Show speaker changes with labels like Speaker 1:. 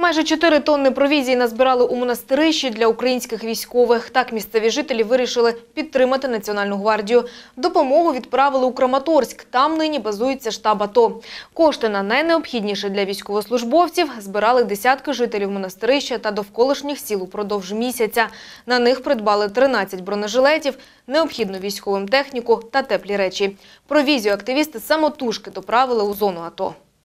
Speaker 1: Майже 4 тонни провізії назбирали у монастирищі для українських військових. Так місцеві жителі вирішили підтримати Національну гвардію. Допомогу відправили у Краматорськ. Там нині базується штаб АТО. Кошти на найнеобхідніше для військовослужбовців збирали десятки жителів монастирища та довколишніх сіл упродовж місяця. На них придбали 13 бронежилетів, необхідну військовим техніку та теплі речі. Провізію активісти самотужки доправили у зону АТО.